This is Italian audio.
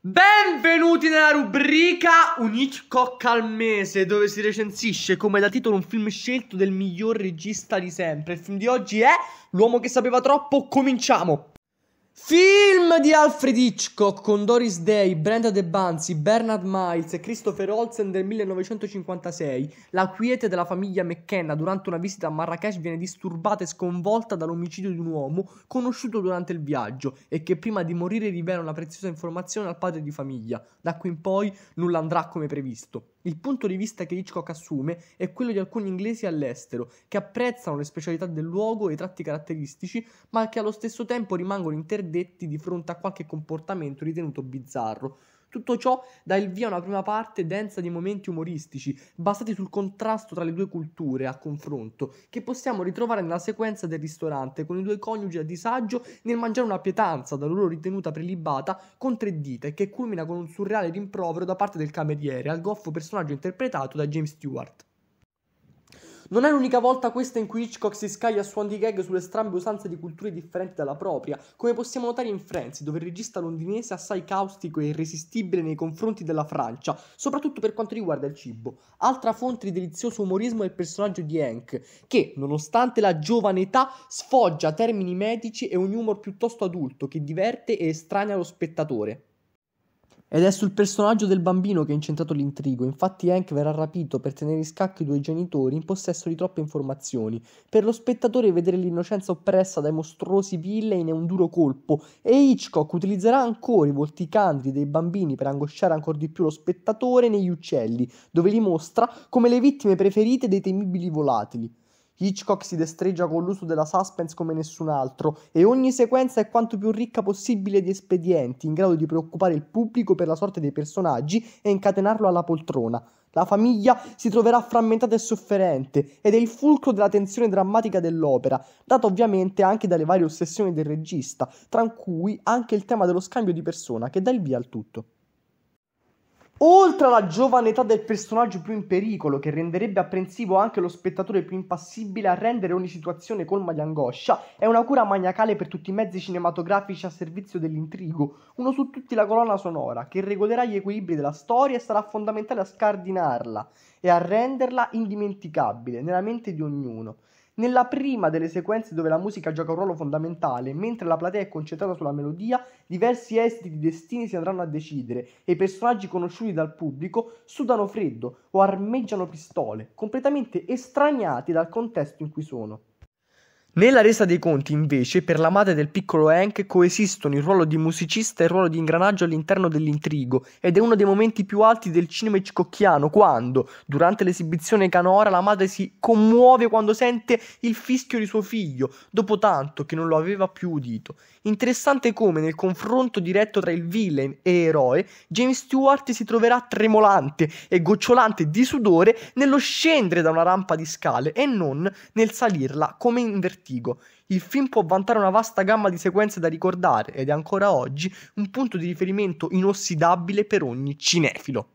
Benvenuti nella rubrica Un Hitchcock al mese dove si recensisce come da titolo un film scelto del miglior regista di sempre. Il film di oggi è L'uomo che sapeva troppo, cominciamo. Film di Alfred Hitchcock con Doris Day, Brenda De Banzi, Bernard Miles e Christopher Olsen del 1956. La quiete della famiglia McKenna durante una visita a Marrakesh viene disturbata e sconvolta dall'omicidio di un uomo conosciuto durante il viaggio e che prima di morire rivela una preziosa informazione al padre di famiglia. Da qui in poi nulla andrà come previsto. Il punto di vista che Hitchcock assume è quello di alcuni inglesi all'estero, che apprezzano le specialità del luogo e i tratti caratteristici, ma che allo stesso tempo rimangono interdetti di fronte a qualche comportamento ritenuto bizzarro tutto ciò dà il via a una prima parte densa di momenti umoristici, basati sul contrasto tra le due culture a confronto, che possiamo ritrovare nella sequenza del ristorante con i due coniugi a disagio nel mangiare una pietanza da loro ritenuta prelibata con tre dita e che culmina con un surreale rimprovero da parte del cameriere al goffo personaggio interpretato da James Stewart. Non è l'unica volta questa in cui Hitchcock si scaglia a suon di gag sulle strambe usanze di culture differenti dalla propria, come possiamo notare in Frenzy, dove il regista londinese è assai caustico e irresistibile nei confronti della Francia, soprattutto per quanto riguarda il cibo. Altra fonte di delizioso umorismo è il personaggio di Hank, che, nonostante la giovane età, sfoggia termini medici e un humor piuttosto adulto che diverte e estranea lo spettatore. Ed è sul personaggio del bambino che è incentrato l'intrigo, infatti Hank verrà rapito per tenere in scacco i due genitori in possesso di troppe informazioni. Per lo spettatore vedere l'innocenza oppressa dai mostruosi villain è un duro colpo e Hitchcock utilizzerà ancora i volti candidi dei bambini per angosciare ancora di più lo spettatore negli uccelli, dove li mostra come le vittime preferite dei temibili volatili. Hitchcock si destreggia con l'uso della suspense come nessun altro e ogni sequenza è quanto più ricca possibile di espedienti in grado di preoccupare il pubblico per la sorte dei personaggi e incatenarlo alla poltrona. La famiglia si troverà frammentata e sofferente ed è il fulcro della tensione drammatica dell'opera, data ovviamente anche dalle varie ossessioni del regista, tra cui anche il tema dello scambio di persona che dà il via al tutto. Oltre alla giovane età del personaggio più in pericolo, che renderebbe apprensivo anche lo spettatore più impassibile a rendere ogni situazione colma di angoscia, è una cura maniacale per tutti i mezzi cinematografici a servizio dell'intrigo, uno su tutti la colonna sonora, che regolerà gli equilibri della storia e sarà fondamentale a scardinarla e a renderla indimenticabile nella mente di ognuno. Nella prima delle sequenze dove la musica gioca un ruolo fondamentale, mentre la platea è concentrata sulla melodia, diversi esiti di destini si andranno a decidere e i personaggi conosciuti dal pubblico sudano freddo o armeggiano pistole, completamente estraniati dal contesto in cui sono. Nella resa dei conti, invece, per la madre del piccolo Hank coesistono il ruolo di musicista e il ruolo di ingranaggio all'interno dell'intrigo, ed è uno dei momenti più alti del cinema cicocchiano, quando, durante l'esibizione canora, la madre si commuove quando sente il fischio di suo figlio, dopo tanto che non lo aveva più udito. Interessante come nel confronto diretto tra il villain e eroe, James Stewart si troverà tremolante e gocciolante di sudore nello scendere da una rampa di scale e non nel salirla come invertito vertigo. Il film può vantare una vasta gamma di sequenze da ricordare ed è ancora oggi un punto di riferimento inossidabile per ogni cinefilo.